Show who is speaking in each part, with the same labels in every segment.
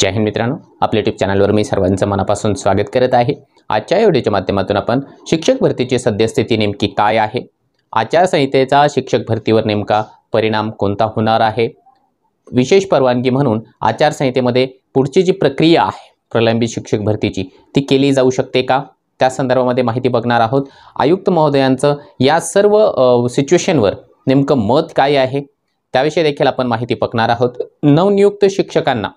Speaker 1: जय हिंद मित्रांनो आपल्या टिप चॅनलवर मी सर्वांचं मनापासून स्वागत करत आहे आजच्या व्हिडिओच्या माध्यमातून आपण शिक्षक भरतीची सद्यस्थिती नेमकी काय आहे आचारसंहितेचा शिक्षक भरतीवर नेमका परिणाम कोणता होणार आहे विशेष परवानगी म्हणून आचारसंहितेमध्ये पुढची जी प्रक्रिया आहे प्रलंबित शिक्षक भरतीची ती केली जाऊ शकते का त्या संदर्भामध्ये माहिती बघणार आहोत आयुक्त महोदयांचं या सर्व सिच्युएशनवर नेमकं मत काय आहे त्याविषयी देखील आपण माहिती बघणार आहोत नवनियुक्त शिक्षकांना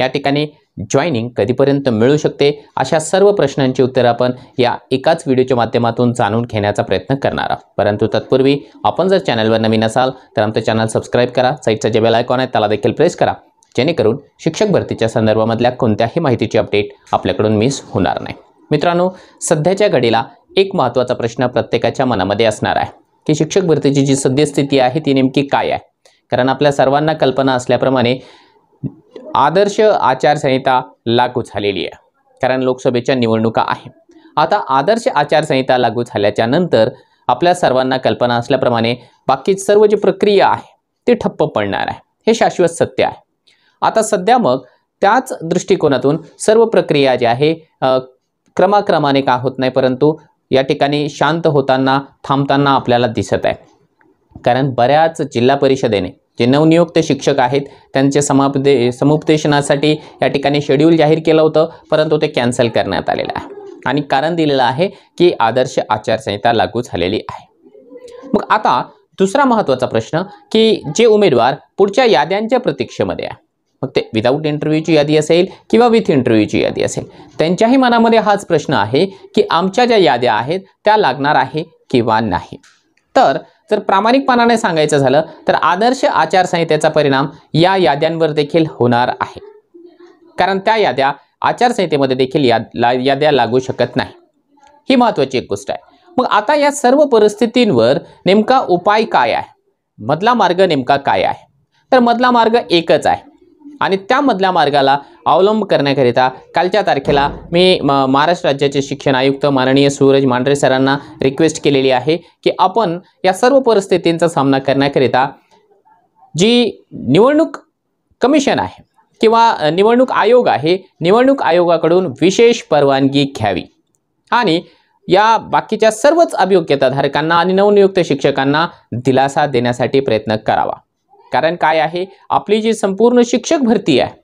Speaker 1: या ठिकाणी जॉईनिंग कधीपर्यंत मिळू शकते अशा सर्व प्रश्नांची उत्तरं आपण या एकाच व्हिडिओच्या माध्यमातून जाणून घेण्याचा प्रयत्न करणार आहोत परंतु तत्पूर्वी आपण जर चॅनलवर नवीन असाल तर आमचं चॅनल सबस्क्राईब करा साईटचा जे बेल आयकॉन आहे त्याला देखील प्रेस करा जेणेकरून शिक्षक भरतीच्या संदर्भामधल्या कोणत्याही माहितीची अपडेट आपल्याकडून मिस होणार नाही मित्रांनो सध्याच्या घडीला एक महत्त्वाचा प्रश्न प्रत्येकाच्या मनामध्ये असणार आहे की शिक्षक भरतीची जी सद्यस्थिती आहे ती नेमकी काय आहे कारण आपल्या सर्वांना कल्पना असल्याप्रमाणे आदर्श आचारसंहिता लागू झालेली आहे कारण लोकसभेच्या निवडणुका आहे आता आदर्श आचारसंहिता लागू झाल्याच्या नंतर आपल्या सर्वांना कल्पना असल्याप्रमाणे बाकी सर्व जी प्रक्रिया आहे ती ठप्प पडणार आहे हे शाश्वत सत्य आहे आता सध्या मग त्याच दृष्टिकोनातून सर्व प्रक्रिया जी आहे क्रमाक्रमाने का होत नाही परंतु या ठिकाणी शांत होताना थांबताना आपल्याला दिसत आहे कारण बऱ्याच जिल्हा परिषदेने जे नवनियुक्त शिक्षक आहेत त्यांचे समापदे समुपदेशनासाठी या ठिकाणी शेड्यूल जाहीर केलं होतं परंतु ते कॅन्सल करण्यात आलेलं आहे आणि कारण दिलेलं आहे की आदर्श आचारसंहिता लागू झालेली आहे मग आता दुसरा महत्त्वाचा प्रश्न की जे उमेदवार पुढच्या याद्यांच्या प्रतीक्षेमध्ये आहे मग ते विदाऊट इंटरव्ह्यूची यादी असेल किंवा विथ इंटरव्ह्यूची यादी असेल त्यांच्याही मनामध्ये हाच प्रश्न आहे की आमच्या ज्या याद्या आहेत त्या लागणार आहे किंवा नाही तर जर प्रामाणिकपणाने सांगायचं झालं तर आदर्श आचारसंहितेचा परिणाम या याद्यांवर देखील होणार आहे कारण त्या याद्या आचारसंहितेमध्ये देखील याद ला याद्या लागू शकत नाही ही महत्त्वाची एक गोष्ट आहे मग आता या सर्व परिस्थितींवर नेमका उपाय काय आहे मधला मार्ग नेमका काय आहे तर मधला मार्ग एकच आहे आणि त्यामधल्या मार्गाला अवलंब करण्याकरिता कालच्या तारखेला मी महाराष्ट्र राज्याचे शिक्षण आयुक्त माननीय सूरज मांढरे सरांना रिक्वेस्ट केलेली आहे की आपण या सर्व परिस्थितींचा सामना करण्याकरिता जी निवडणूक कमिशन आहे किंवा निवडणूक आयोग आहे निवडणूक आयोगाकडून विशेष परवानगी घ्यावी आणि या बाकीच्या सर्वच अभियोग्यताधारकांना आणि नवनियुक्त शिक्षकांना दिलासा देण्यासाठी प्रयत्न करावा कारण काय आहे आपली जी संपूर्ण शिक्षक भरती आहे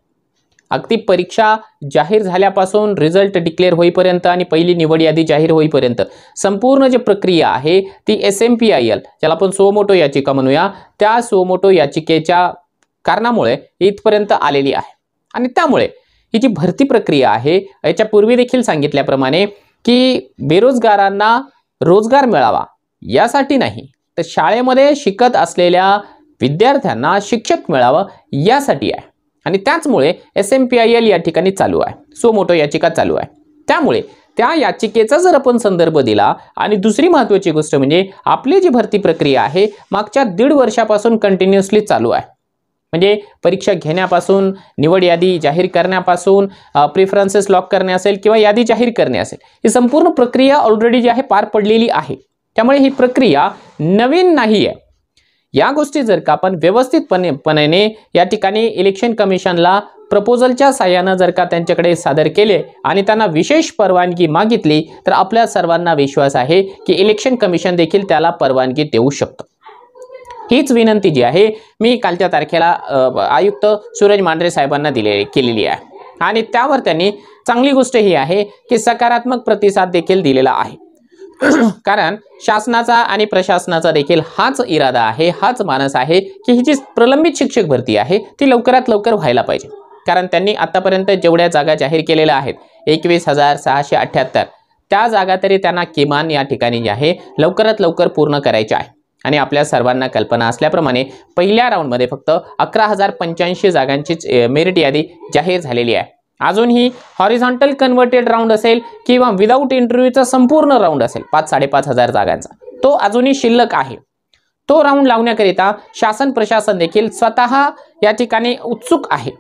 Speaker 1: अगदी परीक्षा जाहीर झाल्यापासून रिझल्ट डिक्लेअर होईपर्यंत आणि पहिली निवड यादी जाहीर होईपर्यंत संपूर्ण जी प्रक्रिया आहे ती S M P I L ज्याला आपण सोमोटो याचिका म्हणूया त्या सोमोटो याचिकेच्या कारणामुळे इथपर्यंत आलेली आहे आणि त्यामुळे ही जी भरती प्रक्रिया आहे याच्यापूर्वी देखील सांगितल्याप्रमाणे की बेरोजगारांना रोजगार मिळावा यासाठी नाही तर शाळेमध्ये शिकत असलेल्या विद्यार्थ्यांना शिक्षक मिळावं यासाठी आहे आणि त्याचमुळे S M P I L या ठिकाणी चालू आहे सो मोटो याचिका चालू आहे त्यामुळे त्या याचिकेचा जर आपण संदर्भ दिला आणि दुसरी महत्त्वाची गोष्ट म्हणजे आपली जी भरती प्रक्रिया आहे मागच्या दीड वर्षापासून कंटिन्युअसली चालू आहे म्हणजे परीक्षा घेण्यापासून निवड यादी जाहीर करण्यापासून प्रिफरन्सेस लॉक करणे असेल किंवा यादी जाहीर करणे असेल ही संपूर्ण प्रक्रिया ऑलरेडी जी आहे पार पडलेली आहे त्यामुळे ही प्रक्रिया नवीन नाही आहे या गोष्टी जर का आपण व्यवस्थितपणे या ठिकाणी इलेक्शन कमिशनला प्रपोजलच्या साह्यानं जर का त्यांच्याकडे सादर केले आणि त्यांना विशेष परवानगी मागितली तर आपल्या सर्वांना विश्वास आहे की इलेक्शन कमिशन देखील त्याला परवानगी देऊ शकतं हीच विनंती जी आहे मी कालच्या तारखेला आयुक्त सूरज मांढरे साहेबांना दिले केलेली आहे आणि त्यावर त्यांनी चांगली गोष्ट ही आहे की सकारात्मक प्रतिसाद देखील दिलेला आहे कारण शासनाचा आणि प्रशासनाचा देखील हाच इरादा आहे हाच मानस आहे की ही जी प्रलंबित शिक्षक भरती आहे ती लवकरात लवकर व्हायला पाहिजे कारण त्यांनी आतापर्यंत जेवढ्या जागा जाहीर केलेल्या आहेत एकवीस हजार सहाशे अठ्ठ्याहत्तर त्या जागा तरी त्यांना किमान या ठिकाणी जे आहे लवकरात लवकर पूर्ण करायचे आहे आणि आपल्या सर्वांना कल्पना असल्याप्रमाणे पहिल्या राऊंडमध्ये फक्त अकरा हजार पंच्याऐंशी जागांचीच मेरिट यादी जाहीर झालेली आहे अजूनही हॉरिझॉन्टल कन्व्हर्टेड राऊंड असेल किंवा विदाऊट इंटरव्ह्यूचा संपूर्ण राऊंड असेल पाच साडेपाच हजार जागांचा तो अजूनही शिल्लक आहे तो राऊंड लावण्याकरिता शासन प्रशासन देखील स्वतः या ठिकाणी उत्सुक आहे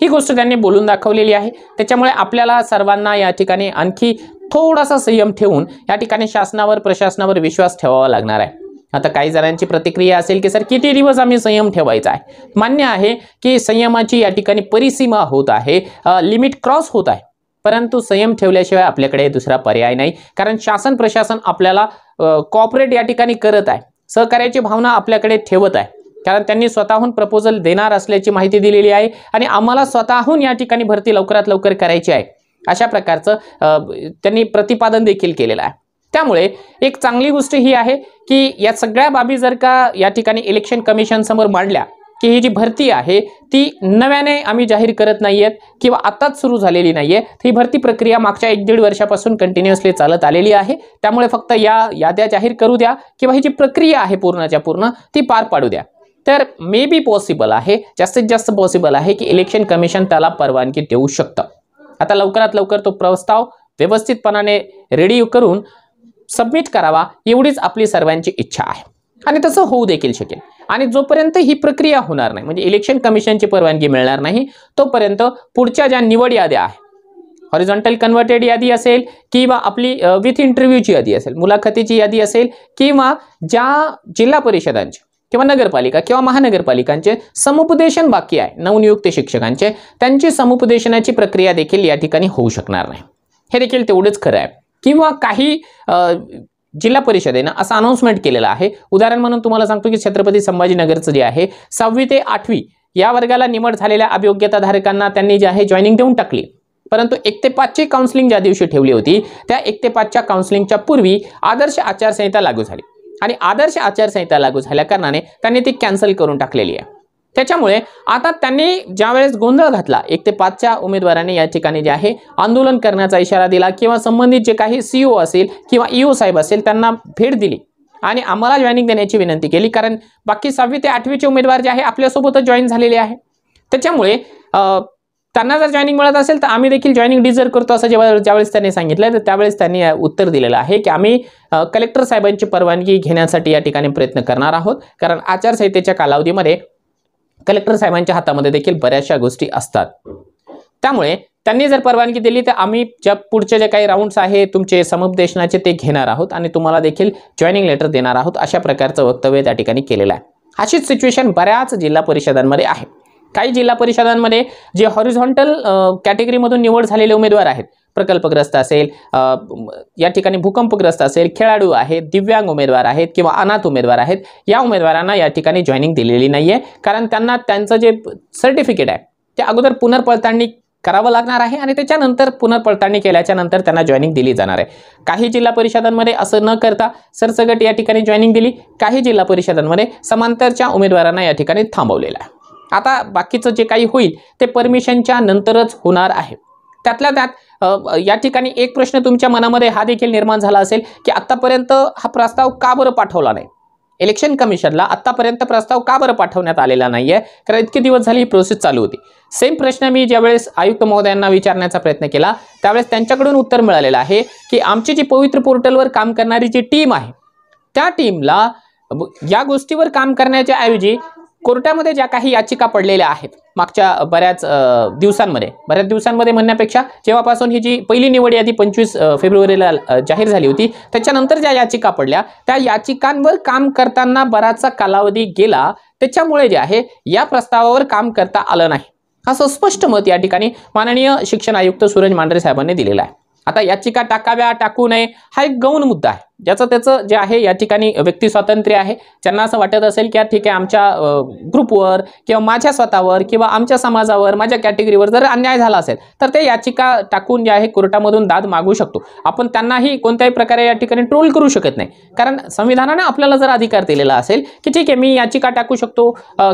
Speaker 1: ही गोष्ट त्यांनी बोलून दाखवलेली आहे त्याच्यामुळे आपल्याला सर्वांना या ठिकाणी आणखी थोडासा संयम ठेवून या ठिकाणी शासनावर प्रशासनावर विश्वास ठेवावा लागणार आहे आता काही जणांची प्रतिक्रिया असेल की सर किती दिवस आम्ही संयम ठेवायचा आहे मान्य आहे की संयमाची या ठिकाणी परिसीमा होत आहे लिमिट क्रॉस होत आहे परंतु संयम ठेवल्याशिवाय आपल्याकडे दुसरा पर्याय नाही कारण शासन प्रशासन आपल्याला कॉपरेट या ठिकाणी करत आहे सहकार्याची भावना आपल्याकडे ठेवत आहे कारण त्यांनी स्वतःहून प्रपोजल देणार असल्याची माहिती दिलेली आहे आणि आम्हाला स्वतःहून या ठिकाणी भरती लवकरात लवकर करायची आहे अशा प्रकारचं त्यांनी प्रतिपादन देखील केलेलं आहे त्यामुळे एक चांगली गोष्ट ही आहे की या सगळ्या बाबी जर का या ठिकाणी इलेक्शन कमिशनसमोर मांडल्या की ही जी भरती आहे ती नव्याने आम्ही जाहीर करत नाही आहेत किंवा आताच सुरू झालेली नाही आहे ही भरती प्रक्रिया मागच्या एक दीड वर्षापासून कंटिन्युअसली चालत आलेली आहे त्यामुळे फक्त या याद्या जाहीर करू द्या किंवा ही जी प्रक्रिया आहे पूर्णच्या पूर्ण ती पार पाडू द्या तर मे बी पॉसिबल आहे जास्तीत जास्त पॉसिबल आहे की इलेक्शन कमिशन त्याला परवानगी देऊ शकतं आता लवकरात लवकर तो प्रस्ताव व्यवस्थितपणाने रेडी करून सबमिट करावा एवढीच आपली सर्वांची इच्छा आहे आणि तसं होऊ देखील शकेल आणि जोपर्यंत ही प्रक्रिया होणार नाही म्हणजे इलेक्शन कमिशनची परवानगी मिळणार नाही तोपर्यंत पुढच्या ज्या निवड याद्या आहे हॉरिझॉन्टल कन्व्हर्टेड यादी असेल किंवा आपली विथ इंटरव्ह्यूची यादी असेल मुलाखतीची यादी असेल किंवा ज्या जिल्हा परिषदांची किंवा नगरपालिका किंवा महानगरपालिकांचे समुपदेशन बाकी आहे नवनियुक्त शिक्षकांचे त्यांची समुपदेशनाची प्रक्रिया देखील या ठिकाणी होऊ शकणार नाही हे देखील तेवढंच खरं आहे किंवा काही जिल्हा परिषदेनं असं अनाऊन्समेंट केलेलं आहे उदाहरण म्हणून तुम्हाला सांगतो की छत्रपती संभाजीनगरचं जे आहे सहावी ते आठवी या वर्गाला निवड झालेल्या अभियोग्यताधारकांना त्यांनी जे आहे जॉईनिंग देऊन टाकली परंतु एक ते पाचची काउन्सिलिंग ज्या दिवशी ठेवली होती त्या एक ते पाचच्या काउन्सिलिंगच्या पूर्वी आदर्श आचारसंहिता लागू झाली आणि आदर्श आचारसंहिता लागू झाल्या कारणाने त्यांनी ती कॅन्सल करून टाकलेली आहे त्याच्यामुळे आता त्यांनी ज्यावेळेस गोंधळ घातला एक ते पाचच्या उमेदवाराने या ठिकाणी जे आहे आंदोलन करण्याचा इशारा दिला किंवा संबंधित जे काही सीईओ e असेल किंवा ईओ e e साहेब असेल त्यांना भेट दिली आणि आम्हाला जॉईनिंग देण्याची विनंती केली कारण बाकी सहावी ते आठवीचे उमेदवार जे आहे आपल्यासोबतच जॉईन झालेले आहे त्याच्यामुळे त्यांना जर जॉईनिंग मिळत असेल तर आम्ही देखील जॉईनिंग डिझर्व करतो असं जेव्हा ज्यावेळेस त्यांनी सांगितलं तर त्यावेळेस त्यांनी उत्तर दिलेलं आहे की आम्ही कलेक्टर साहेबांची परवानगी घेण्यासाठी या ठिकाणी प्रयत्न करणार आहोत कारण आचारसंहितेच्या कालावधीमध्ये कलेक्टर साहेबांच्या हातामध्ये देखील बऱ्याचशा गोष्टी असतात त्यामुळे त्यांनी जर परवानगी दिली तर आम्ही ज्या पुढचे जे काही राऊंड्स आहे तुमचे समुपदेशनाचे ते घेणार आहोत आणि तुम्हाला देखील जॉईनिंग लेटर देणार आहोत अशा प्रकारचं वक्तव्य त्या ठिकाणी केलेलं आहे अशीच सिच्युएशन बऱ्याच जिल्हा परिषदांमध्ये आहे काही जिल्हा परिषदांमध्ये जे हॉरिझॉन्टल कॅटेगरीमधून निवड झालेले उमेदवार आहेत प्रकल्पग्रस्त असेल या ठिकाणी भूकंपग्रस्त असेल खेळाडू आहेत दिव्यांग उमेदवार आहेत किंवा अनाथ उमेदवार आहेत या उमेदवारांना या ठिकाणी जॉईनिंग दिलेली नाही आहे कारण त्यांना त्यांचं जे सर्टिफिकेट आहे ते अगोदर पुनर्पळताळणी करावं लागणार आहे आणि त्याच्यानंतर पुनर्पळताळणी केल्याच्या नंतर त्यांना जॉईनिंग दिली जाणार आहे काही जिल्हा परिषदांमध्ये असं न करता सरसगट या ठिकाणी जॉईनिंग दिली काही जिल्हा परिषदांमध्ये समांतरच्या उमेदवारांना या ठिकाणी थांबवलेलं आहे आता बाकीचं जे काही होईल ते परमिशनच्या नंतरच होणार आहे त्यातल्या त्यात या ठिकाणी एक प्रश्न तुमच्या मनामध्ये हा देखील निर्माण झाला असेल की आत्तापर्यंत हा प्रस्ताव का बरं पाठवला नाही इलेक्शन कमिशनला आत्तापर्यंत प्रस्ताव का बरं पाठवण्यात आलेला नाही आहे कारण इतके दिवस झाली ही प्रोसेस चालू होती सेम प्रश्न मी ज्यावेळेस आयुक्त महोदयांना विचारण्याचा प्रयत्न केला त्यावेळेस त्यांच्याकडून उत्तर मिळालेलं आहे की आमची जी पवित्र पोर्टलवर काम करणारी जी टीम आहे त्या टीमला या गोष्टीवर काम करण्याच्या ऐवजी कोर्टामध्ये ज्या काही याचिका पडलेल्या आहेत मागच्या बऱ्याच दिवसांमध्ये बऱ्याच दिवसांमध्ये म्हणण्यापेक्षा जेव्हापासून ही जी पहिली निवड यादी पंचवीस फेब्रुवारीला जाहीर झाली होती त्याच्यानंतर ज्या याचिका पडल्या त्या याचिकांवर काम करताना बराचसा कालावधी गेला त्याच्यामुळे जे आहे या प्रस्तावावर काम करता आलं नाही असं स्पष्ट मत या ठिकाणी माननीय शिक्षण आयुक्त सूरज मांढरे साहेबांनी दिलेलं आहे आता याचिका टाकाव्या टाकू नये हा एक गौण मुद्दा आहे ज्याचं त्याचं जे आहे या ठिकाणी व्यक्ती स्वातंत्र्य आहे ज्यांना असं वाटत असेल की ठीक आहे आमच्या ग्रुपवर किंवा माझ्या स्वतःवर किंवा आमच्या समाजावर माझ्या कॅटेगरीवर जर अन्याय झाला असेल तर ते याचिका टाकून जे आहे कोर्टामधून दाद मागू शकतो आपण त्यांनाही कोणत्याही प्रकारे या ठिकाणी ट्रोल करू शकत नाही कारण संविधानानं आपल्याला जर अधिकार दिलेला असेल की ठीक आहे मी याचिका टाकू शकतो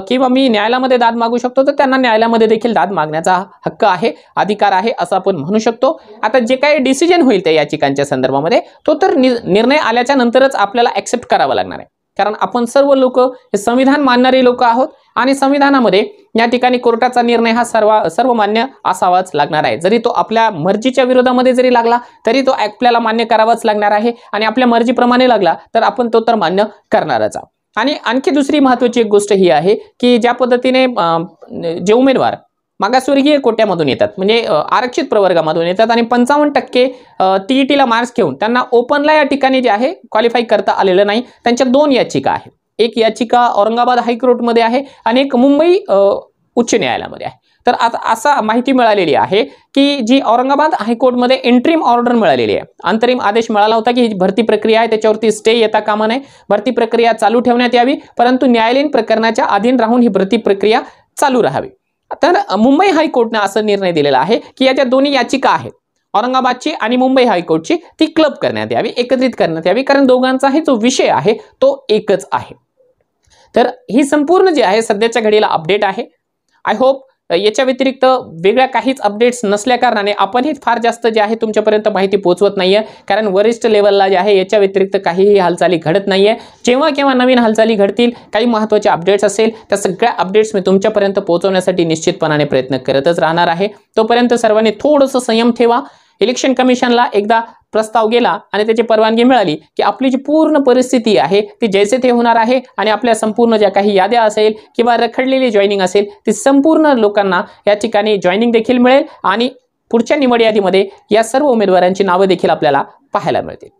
Speaker 1: किंवा मी न्यायालयामध्ये दाद मागू शकतो तर त्यांना न्यायालयामध्ये देखील दाद मागण्याचा हक्क आहे अधिकार आहे असं आपण म्हणू शकतो आता जे काही डिसिजन होईल त्या याचिकांच्या संदर्भामध्ये तो तर निर्णय निर्णय आल्याच्या नंतरच आपल्याला ऍक्सेप्ट करावा लागणार आहे कारण आपण सर्व लोक हे संविधान मानणारे लोक आहोत आणि संविधानामध्ये या ठिकाणी कोर्टाचा निर्णय हा सर्व सर्वमान्य असावाच लागणार आहे जरी तो आपल्या मर्जीच्या विरोधामध्ये जरी लागला तरी तो आपल्याला मान्य करावाच लागणार आहे आणि आपल्या मर्जीप्रमाणे लागला तर आपण तो तर मान्य करणारच आहोत आणि आणखी दुसरी महत्त्वाची एक गोष्ट ही आहे की ज्या पद्धतीने जे उमेदवार मागासवर्गीय कोट्यामधून येतात म्हणजे आरक्षित प्रवर्गामधून येतात आणि पंचावन्न टक्के टीईटीला मार्क्स घेऊन त्यांना ओपनला या ठिकाणी जे आहे क्वालिफाय करता आलेलं नाही त्यांच्या दोन याचिका आहेत एक याचिका औरंगाबाद हायकोर्टमध्ये आहे आणि एक मुंबई उच्च न्यायालयामध्ये आहे तर आता असा माहिती मिळालेली आहे की जी औरंगाबाद हायकोर्टमध्ये एंट्रीम ऑर्डर मिळालेली आहे अंतरिम आदेश मिळाला होता की ही भरती प्रक्रिया आहे त्याच्यावरती स्टे येता कामा नये भरती प्रक्रिया चालू ठेवण्यात यावी परंतु न्यायालयीन प्रकरणाच्या अधीन राहून ही भरती प्रक्रिया चालू राहावी तर मुंबई हायकोर्टनं असा निर्णय दिलेला आहे की याच्या दोन्ही याचिका आहेत औरंगाबादची आणि मुंबई हायकोर्टची ती क्लब करण्यात यावी एकत्रित करण्यात यावी कारण दोघांचाही जो विषय आहे तो एकच आहे तर ही संपूर्ण जी आहे सध्याच्या घडीला अपडेट आहे आय होप याच्या व्यतिरिक्त वेगळ्या काहीच अपडेट्स नसल्या कारणाने आपण फार जास्त जे आहे तुमच्यापर्यंत माहिती पोहोचवत नाही आहे कारण वरिष्ठ लेवलला जे आहे याच्या व्यतिरिक्त काहीही हालचाली घडत नाही आहे जेव्हा केव्हा नवीन हालचाली घडतील काही महत्त्वाचे अपडेट्स असेल त्या सगळ्या अपडेट्स मी तुमच्यापर्यंत पोहोचवण्यासाठी निश्चितपणाने प्रयत्न करतच राहणार आहे तोपर्यंत सर्वांनी थोडंसं संयम ठेवा इलेक्शन कमिशनला एकदा प्रस्ताव गेला आणि त्याची परवानगी मिळाली की आपली जी पूर्ण परिस्थिती आहे ती जैसे ते होणार आहे आणि आपल्या संपूर्ण ज्या काही याद्या असेल किंवा रखडलेली जॉईनिंग असेल ती संपूर्ण लोकांना या ठिकाणी जॉईनिंग देखील मिळेल आणि पुढच्या निवड यादीमध्ये या सर्व उमेदवारांची नावं देखील आपल्याला पाहायला मिळतील